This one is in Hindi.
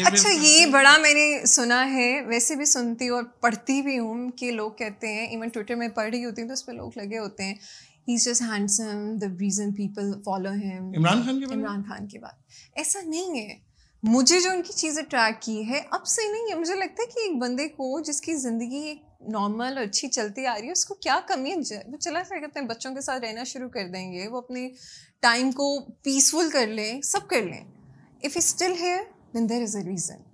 अच्छा ये बड़ा मैंने सुना है वैसे भी सुनती और पढ़ती भी हूँ कि लोग कहते हैं इवन ट्विटर में पढ़ रही होती हूँ तो उस पर लोग लगे होते हैं is just handsome the reason people follow him Imran Khan के इमरान खान के बाद ऐसा नहीं है मुझे जो उनकी चीज़ अट्रैक्ट की है अब से नहीं है मुझे लगता है कि एक बंदे को जिसकी ज़िंदगी एक नॉर्मल और अच्छी चलती आ रही है उसको क्या कमी है वो चला सकते अपने बच्चों के साथ रहना शुरू कर देंगे वो अपने टाइम को पीसफुल कर लें सब कर लें if still here then there is a reason.